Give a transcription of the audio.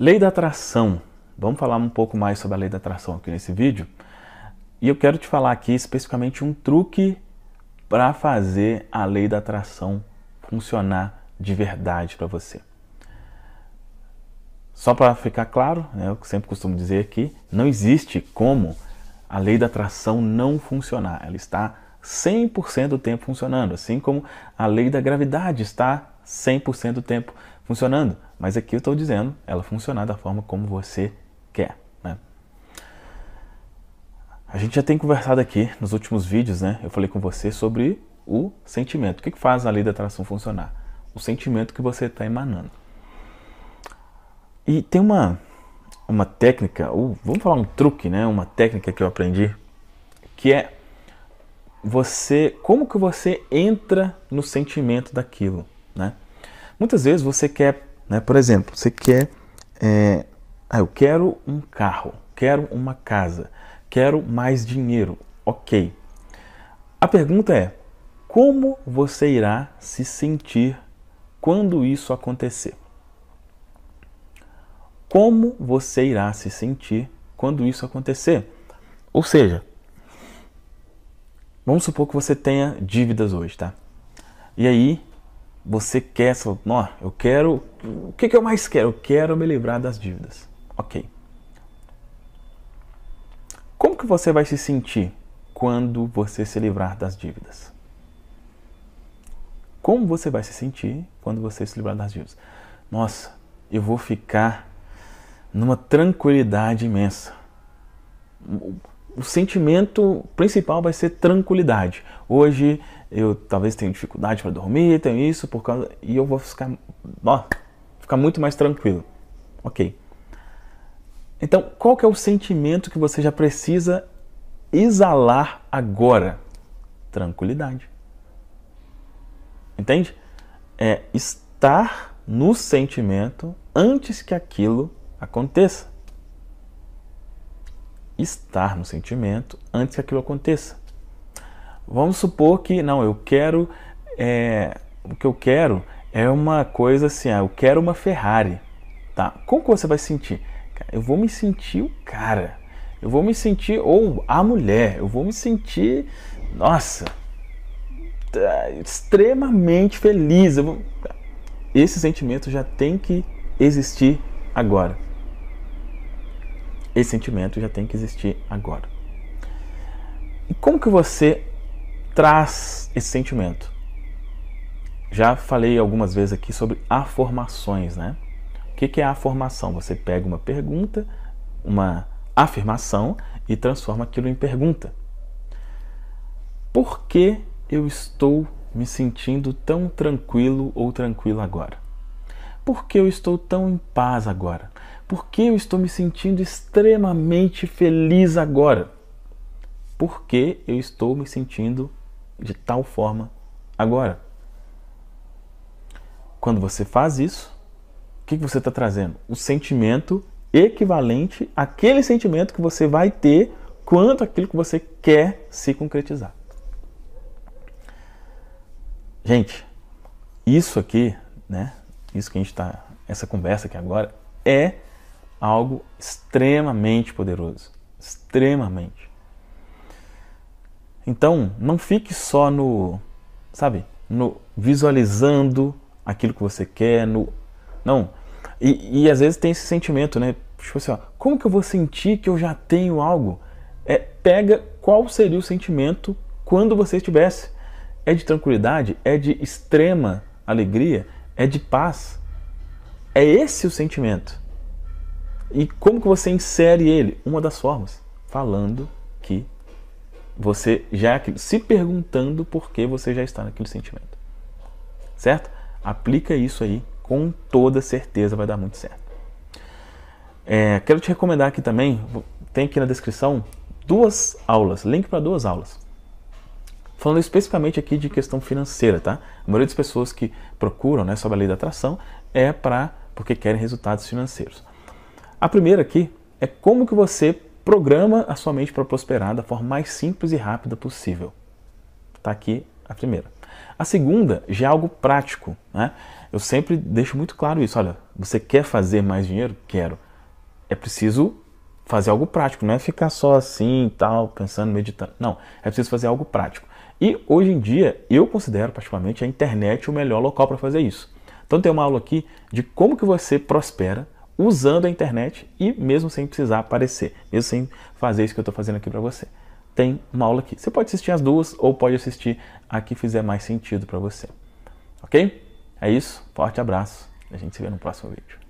Lei da atração. Vamos falar um pouco mais sobre a lei da atração aqui nesse vídeo. E eu quero te falar aqui especificamente um truque para fazer a lei da atração funcionar de verdade para você. Só para ficar claro, né, eu sempre costumo dizer aqui, não existe como a lei da atração não funcionar. Ela está 100% do tempo funcionando, assim como a lei da gravidade está 100% do tempo funcionando. Mas aqui eu estou dizendo ela funcionar da forma como você quer. Né? A gente já tem conversado aqui nos últimos vídeos, né? Eu falei com você sobre o sentimento. O que, faz a lei da atração funcionar? O sentimento que você está emanando. E tem uma, uma técnica, ou vamos falar um truque, né? Uma técnica que eu aprendi, que é você, como que você entra no sentimento daquilo, né? Muitas vezes você quer né? Por exemplo, você quer. É, ah, eu quero um carro, quero uma casa, quero mais dinheiro. Ok. A pergunta é: como você irá se sentir quando isso acontecer? Como você irá se sentir quando isso acontecer? Ou seja, vamos supor que você tenha dívidas hoje, tá? E aí você quer, você fala, eu quero, o que, que eu mais quero? Eu quero me livrar das dívidas. Ok. Como que você vai se sentir quando você se livrar das dívidas? Como você vai se sentir quando você se livrar das dívidas? Nossa, eu vou ficar numa tranquilidade imensa o sentimento principal vai ser tranquilidade. Hoje eu talvez tenha dificuldade para dormir, tenho isso por causa e eu vou ficar, ó, ficar muito mais tranquilo. OK. Então, qual que é o sentimento que você já precisa exalar agora? Tranquilidade. Entende? É estar no sentimento antes que aquilo aconteça estar no sentimento antes que aquilo aconteça. Vamos supor que, não, eu quero. É, o que eu quero é uma coisa assim, ah, eu quero uma Ferrari. Tá? Como que você vai sentir? Eu vou me sentir o cara. Eu vou me sentir, ou a mulher, eu vou me sentir, nossa, tá, extremamente feliz. Vou... Esse sentimento já tem que existir agora. Esse sentimento já tem que existir agora. E como que você traz esse sentimento? Já falei algumas vezes aqui sobre afirmações, né? O que é a afirmação? Você pega uma pergunta, uma afirmação e transforma aquilo em pergunta. Por que eu estou me sentindo tão tranquilo ou tranquila agora? Por que eu estou tão em paz agora? Por que eu estou me sentindo extremamente feliz agora? Por que eu estou me sentindo de tal forma agora? Quando você faz isso, o que você está trazendo? O sentimento equivalente àquele sentimento que você vai ter quanto aquilo que você quer se concretizar. Gente, isso aqui, né? Isso que a gente está, essa conversa aqui agora, é algo extremamente poderoso. Extremamente. Então, não fique só no, sabe, no visualizando aquilo que você quer, no. Não. E, e às vezes tem esse sentimento, né? Tipo assim, ó, como que eu vou sentir que eu já tenho algo? É, pega qual seria o sentimento quando você estivesse. É de tranquilidade? É de extrema alegria? É de paz? É esse o sentimento. E como que você insere ele? Uma das formas, falando que você já é aquilo, se perguntando por que você já está naquele sentimento. Certo? Aplica isso aí com toda certeza vai dar muito certo. É, quero te recomendar aqui também, tem aqui na descrição duas aulas, link para duas aulas. Falando especificamente aqui de questão financeira, tá? A maioria das pessoas que procuram né, sobre a lei da atração é para porque querem resultados financeiros. A primeira aqui é como que você programa a sua mente para prosperar da forma mais simples e rápida possível. Está aqui a primeira. A segunda já é algo prático. Né? Eu sempre deixo muito claro isso. Olha, você quer fazer mais dinheiro? Quero. É preciso fazer algo prático, não é ficar só assim e tal, pensando, meditando. Não, é preciso fazer algo prático. E hoje em dia, eu considero particularmente a internet o melhor local para fazer isso. Então tem uma aula aqui de como que você prospera usando a internet e mesmo sem precisar aparecer, mesmo sem fazer isso que eu estou fazendo aqui para você. Tem uma aula aqui. Você pode assistir as duas ou pode assistir a que fizer mais sentido para você. Ok? É isso. Forte abraço. A gente se vê no próximo vídeo.